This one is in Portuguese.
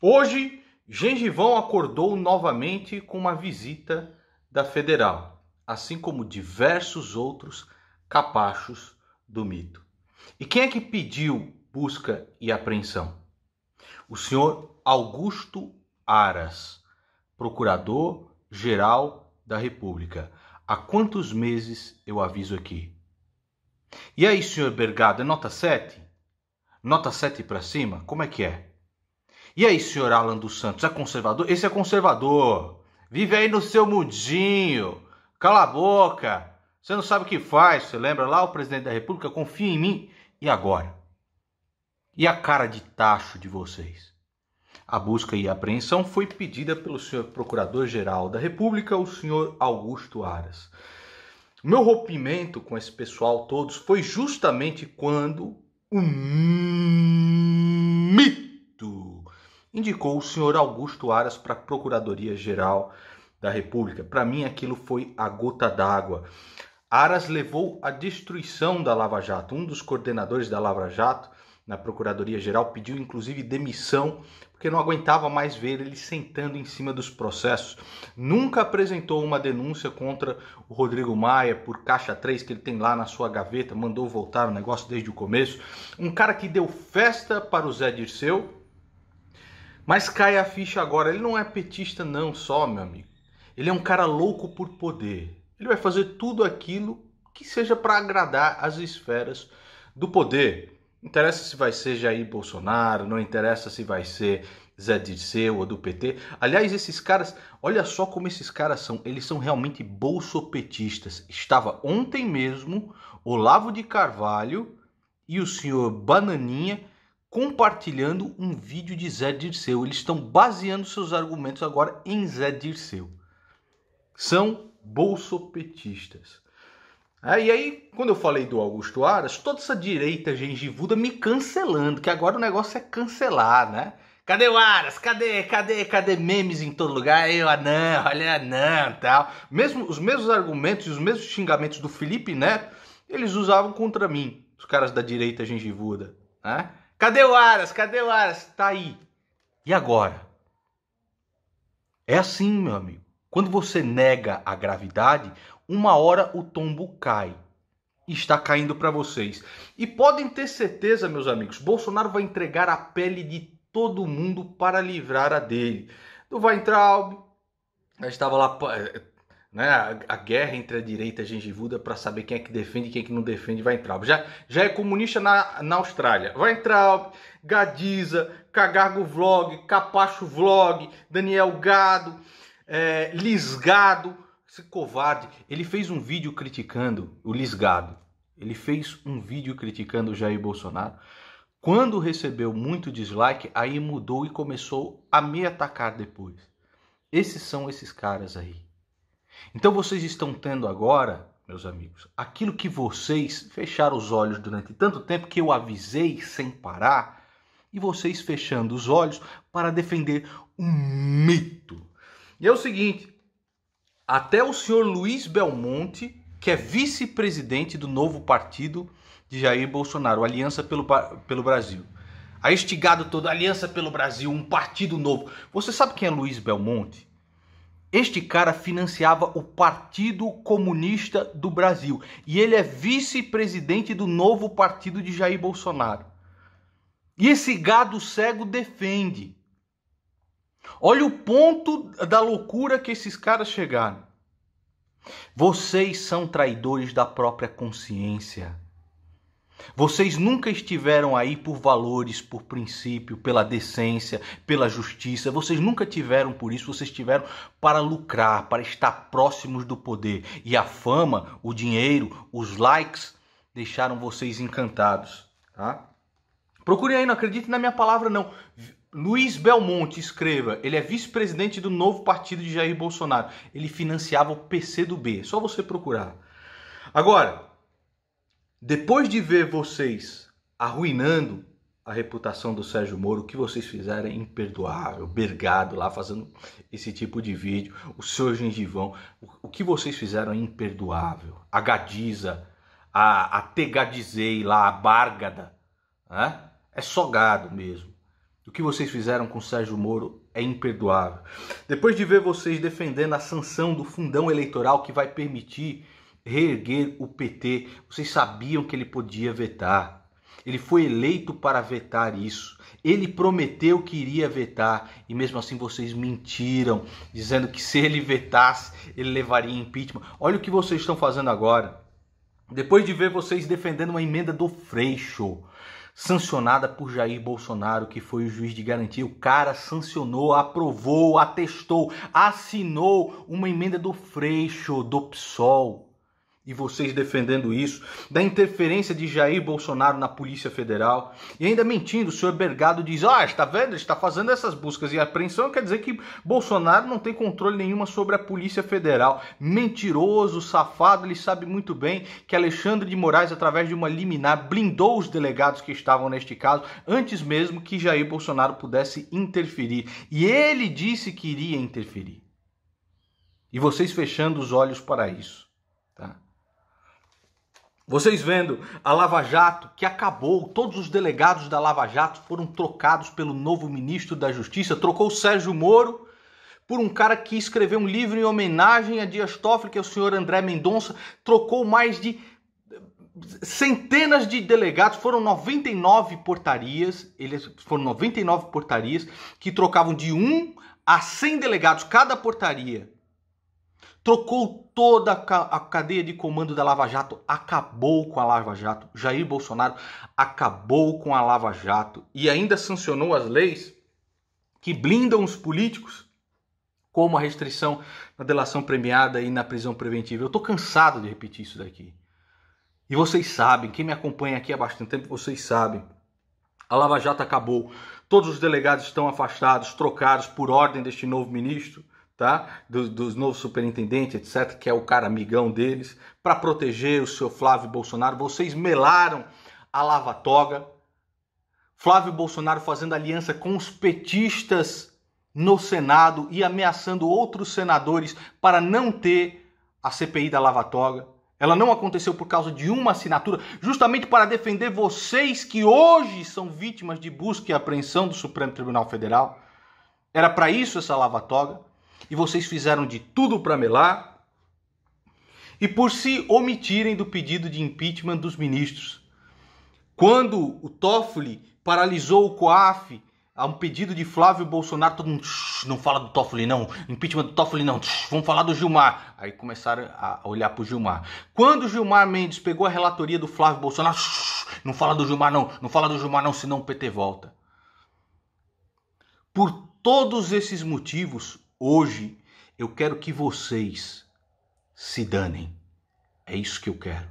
Hoje, Gengivão acordou novamente com uma visita da Federal, assim como diversos outros capachos do mito. E quem é que pediu busca e apreensão? O senhor Augusto Aras, procurador-geral da República. Há quantos meses eu aviso aqui? E aí, senhor Bergado, é nota 7? Nota 7 para cima? Como é que é? E aí, senhor Alan dos Santos, é conservador? Esse é conservador. Vive aí no seu mundinho. Cala a boca. Você não sabe o que faz. Você lembra lá o presidente da República? Confia em mim. E agora? E a cara de tacho de vocês? A busca e a apreensão foi pedida pelo senhor Procurador-Geral da República, o senhor Augusto Aras. Meu rompimento com esse pessoal todos foi justamente quando o indicou o senhor Augusto Aras para a Procuradoria-Geral da República. Para mim, aquilo foi a gota d'água. Aras levou à destruição da Lava Jato. Um dos coordenadores da Lava Jato, na Procuradoria-Geral, pediu inclusive demissão, porque não aguentava mais ver ele sentando em cima dos processos. Nunca apresentou uma denúncia contra o Rodrigo Maia por caixa 3 que ele tem lá na sua gaveta, mandou voltar o negócio desde o começo. Um cara que deu festa para o Zé Dirceu mas cai a ficha agora, ele não é petista não só, meu amigo. Ele é um cara louco por poder. Ele vai fazer tudo aquilo que seja para agradar as esferas do poder. Não interessa se vai ser Jair Bolsonaro, não interessa se vai ser Zé Dirceu ou do PT. Aliás, esses caras, olha só como esses caras são. Eles são realmente bolsopetistas. Estava ontem mesmo Olavo de Carvalho e o senhor Bananinha compartilhando um vídeo de Zé Dirceu. Eles estão baseando seus argumentos agora em Zé Dirceu. São bolsopetistas. Ah, e aí, quando eu falei do Augusto Aras, toda essa direita gengivuda me cancelando, que agora o negócio é cancelar, né? Cadê o Aras? Cadê? Cadê? Cadê memes em todo lugar? Eu, anã, olha anã, tal. Mesmo os mesmos argumentos e os mesmos xingamentos do Felipe Neto, eles usavam contra mim, os caras da direita gengivuda, né? Cadê o Aras? Cadê o Aras? Tá aí. E agora? É assim, meu amigo. Quando você nega a gravidade, uma hora o tombo cai. está caindo para vocês. E podem ter certeza, meus amigos, Bolsonaro vai entregar a pele de todo mundo para livrar a dele. Do Weintraub, estava lá eh, né, a, a, guerra entre a direita e a gengivuda para saber quem é que defende e quem é que não defende entrar Já, já é comunista na, na Austrália. entrar Gadiza, Cagargo Vlog, Capacho Vlog, Daniel Gado, é, Lisgado. Esse covarde, ele fez um vídeo criticando o Lisgado. Ele fez um vídeo criticando o Jair Bolsonaro. Quando recebeu muito dislike, aí mudou e começou a me atacar depois. Esses são esses caras aí então vocês estão tendo agora, meus amigos, aquilo que vocês fecharam os olhos durante tanto tempo que eu avisei sem parar, e vocês fechando os olhos para defender um mito. E é o seguinte: até o senhor Luiz Belmonte, que é vice-presidente do novo partido de Jair Bolsonaro, Aliança pelo, pelo Brasil. A estigado todo, Aliança pelo Brasil, um partido novo. Você sabe quem é Luiz Belmonte? Este cara financiava o Partido Comunista do Brasil e ele é vice-presidente do novo partido de Jair Bolsonaro. E esse gado cego defende. Olha o ponto da loucura que esses caras chegaram. Vocês são traidores da própria consciência. Vocês nunca estiveram aí por valores, por princípio, pela decência, pela justiça. Vocês nunca tiveram por isso, vocês tiveram para lucrar, para estar próximos do poder. E a fama, o dinheiro, os likes deixaram vocês encantados, tá? Procurem aí, não acredite na minha palavra não. Luiz Belmonte, escreva, ele é vice-presidente do novo partido de Jair Bolsonaro. Ele financiava o PC do B. É só você procurar. Agora, depois de ver vocês arruinando a reputação do Sérgio Moro, o que vocês fizeram é imperdoável. Bergado lá fazendo esse tipo de vídeo, o seu gengivão, o que vocês fizeram é imperdoável. A Gadiza, a, a Tegadizei lá, a Bárgada, né? é só gado mesmo. O que vocês fizeram com o Sérgio Moro é imperdoável. Depois de ver vocês defendendo a sanção do fundão eleitoral que vai permitir reerguer o PT. Vocês sabiam que ele podia vetar. Ele foi eleito para vetar isso. Ele prometeu que iria vetar e mesmo assim vocês mentiram, dizendo que se ele vetasse, ele levaria impeachment. Olha o que vocês estão fazendo agora. Depois de ver vocês defendendo uma emenda do Freixo, sancionada por Jair Bolsonaro, que foi o juiz de garantia, o cara sancionou, aprovou, atestou, assinou uma emenda do Freixo, do PSOL, e vocês defendendo isso, da interferência de Jair Bolsonaro na Polícia Federal, e ainda mentindo, o senhor Bergado diz: Ah, está vendo? Está fazendo essas buscas e apreensão, quer dizer que Bolsonaro não tem controle nenhuma sobre a Polícia Federal. Mentiroso, safado, ele sabe muito bem que Alexandre de Moraes, através de uma liminar, blindou os delegados que estavam neste caso, antes mesmo que Jair Bolsonaro pudesse interferir. E ele disse que iria interferir. E vocês fechando os olhos para isso. Tá? Vocês vendo a Lava Jato que acabou, todos os delegados da Lava Jato foram trocados pelo novo ministro da Justiça, trocou Sérgio Moro por um cara que escreveu um livro em homenagem a Dias Toffoli, que é o senhor André Mendonça, trocou mais de centenas de delegados, foram 99 portarias, eles foram 99 portarias que trocavam de um a 100 delegados cada portaria trocou toda a cadeia de comando da Lava Jato, acabou com a Lava Jato. Jair Bolsonaro acabou com a Lava Jato e ainda sancionou as leis que blindam os políticos, como a restrição na delação premiada e na prisão preventiva. Eu estou cansado de repetir isso daqui. E vocês sabem, quem me acompanha aqui há bastante tempo, vocês sabem. A Lava Jato acabou. Todos os delegados estão afastados, trocados por ordem deste novo ministro tá? dos novos superintendentes, etc., que é o cara amigão deles, para proteger o seu Flávio Bolsonaro. Vocês melaram a lava-toga. Flávio Bolsonaro fazendo aliança com os petistas no Senado e ameaçando outros senadores para não ter a CPI da lava-toga. Ela não aconteceu por causa de uma assinatura, justamente para defender vocês que hoje são vítimas de busca e apreensão do Supremo Tribunal Federal. Era para isso essa lava-toga e vocês fizeram de tudo para melar, e por se omitirem do pedido de impeachment dos ministros. Quando o Toffoli paralisou o COAF a um pedido de Flávio Bolsonaro, todo mundo não fala do Toffoli não, impeachment do Toffoli não, vamos falar do Gilmar. Aí começaram a olhar para o Gilmar. Quando o Gilmar Mendes pegou a relatoria do Flávio Bolsonaro, não fala do Gilmar não, não fala do Gilmar não, senão o PT volta. Por todos esses motivos, Hoje eu quero que vocês se danem. É isso que eu quero.